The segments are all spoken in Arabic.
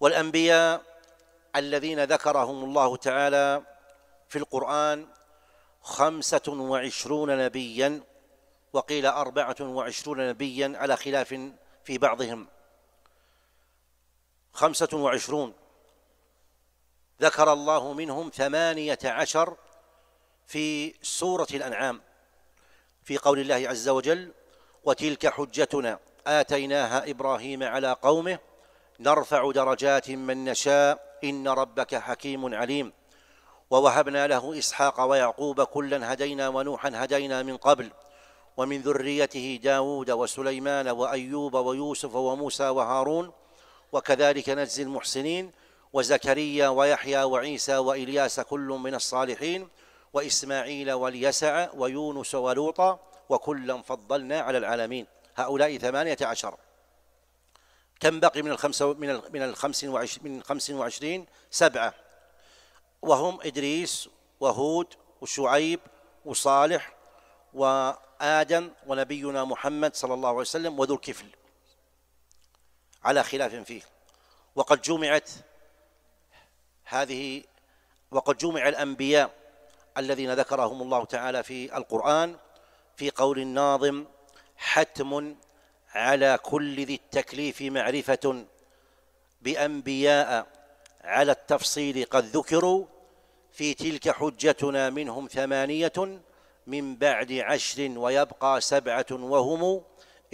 والأنبياء الذين ذكرهم الله تعالى في القرآن خمسة وعشرون نبيا وقيل أربعة وعشرون نبيا على خلاف في بعضهم خمسة وعشرون ذكر الله منهم ثمانية عشر في سورة الأنعام في قول الله عز وجل وتلك حجتنا آتيناها إبراهيم على قومه نرفع درجات من نشاء إن ربك حكيم عليم ووهبنا له إسحاق ويعقوب كلا هدينا ونوحا هدينا من قبل ومن ذريته داود وسليمان وأيوب ويوسف وموسى وهارون وكذلك نجزي المحسنين وزكريا ويحيى وعيسى وإلياس كل من الصالحين وإسماعيل واليسع ويونس ولوطا وكلا فضلنا على العالمين هؤلاء ثمانية عشر كم بقي من الخمسة من من الخمس وعشرين من خمس وعشرين سبعة وهم إدريس وهود وشعيب وصالح وآدم ونبينا محمد صلى الله عليه وسلم وذو الكفل على خلاف فيه وقد جمعت هذه وقد جمع الأنبياء الذين ذكرهم الله تعالى في القرآن في قول الناظم حتم على كل ذي التكليف معرفة بأنبياء على التفصيل قد ذكروا في تلك حجتنا منهم ثمانية من بعد عشر ويبقى سبعة وهم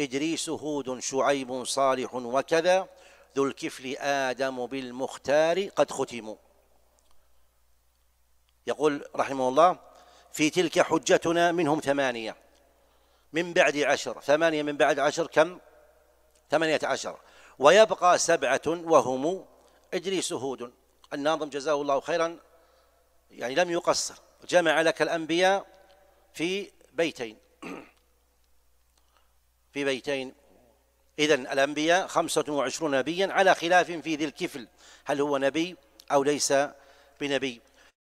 إدريس هود شعيب صالح وكذا ذو الكفل آدم بالمختار قد ختموا يقول رحمه الله في تلك حجتنا منهم ثمانية من بعد عشر ثمانية من بعد عشر كم ثمانية عشر ويبقى سبعة وهم إدريس هود الناظم جزاه الله خيرا يعني لم يقصر جمع لك الأنبياء في بيتين في بيتين إذا الأنبياء خمسة وعشرون نبيا على خلاف في ذي الكفل هل هو نبي أو ليس بنبي